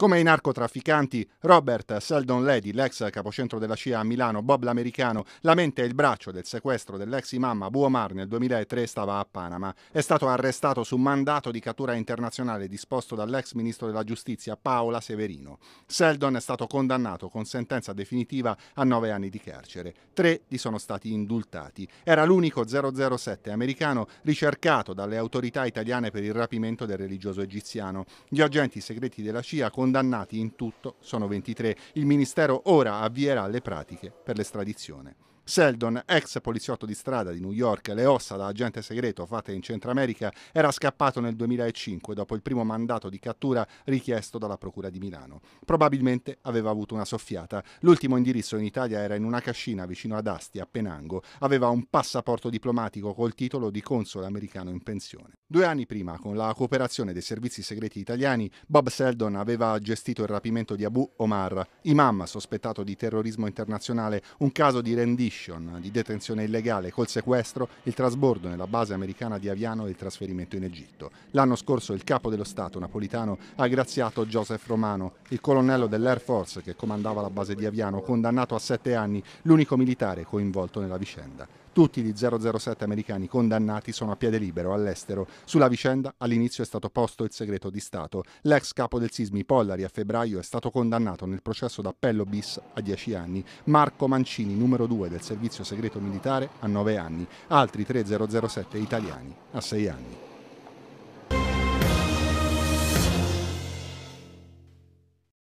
come i narcotrafficanti Robert Seldon Lady, l'ex capocentro della CIA a Milano, Bob l'americano, la mente e il braccio del sequestro dell'ex imam Abu Omar nel 2003 stava a Panama. È stato arrestato su mandato di cattura internazionale disposto dall'ex ministro della giustizia Paola Severino. Seldon è stato condannato con sentenza definitiva a nove anni di carcere. Tre gli sono stati indultati. Era l'unico 007 americano ricercato dalle autorità italiane per il rapimento del religioso egiziano. Gli agenti segreti della CIA con condannati in tutto sono 23. Il Ministero ora avvierà le pratiche per l'estradizione. Seldon, ex poliziotto di strada di New York, le ossa da agente segreto fatte in Centro America, era scappato nel 2005 dopo il primo mandato di cattura richiesto dalla Procura di Milano. Probabilmente aveva avuto una soffiata. L'ultimo indirizzo in Italia era in una cascina vicino ad Asti, a Penango. Aveva un passaporto diplomatico col titolo di console americano in pensione. Due anni prima, con la cooperazione dei servizi segreti italiani, Bob Seldon aveva gestito il rapimento di Abu Omar, imam sospettato di terrorismo internazionale, un caso di rendition extradition, di detenzione illegale, col sequestro, il trasbordo nella base americana di Aviano e il trasferimento in Egitto. L'anno scorso il capo dello Stato napolitano ha graziato Joseph Romano, il colonnello dell'Air Force che comandava la base di Aviano, condannato a sette anni, l'unico militare coinvolto nella vicenda. Tutti gli 007 americani condannati sono a piede libero all'estero. Sulla vicenda all'inizio è stato posto il segreto di Stato. L'ex capo del Sismi Pollari a febbraio è stato condannato nel processo d'appello bis a 10 anni. Marco Mancini, numero 2 del del servizio segreto militare a 9 anni, altri 3007 italiani a 6 anni.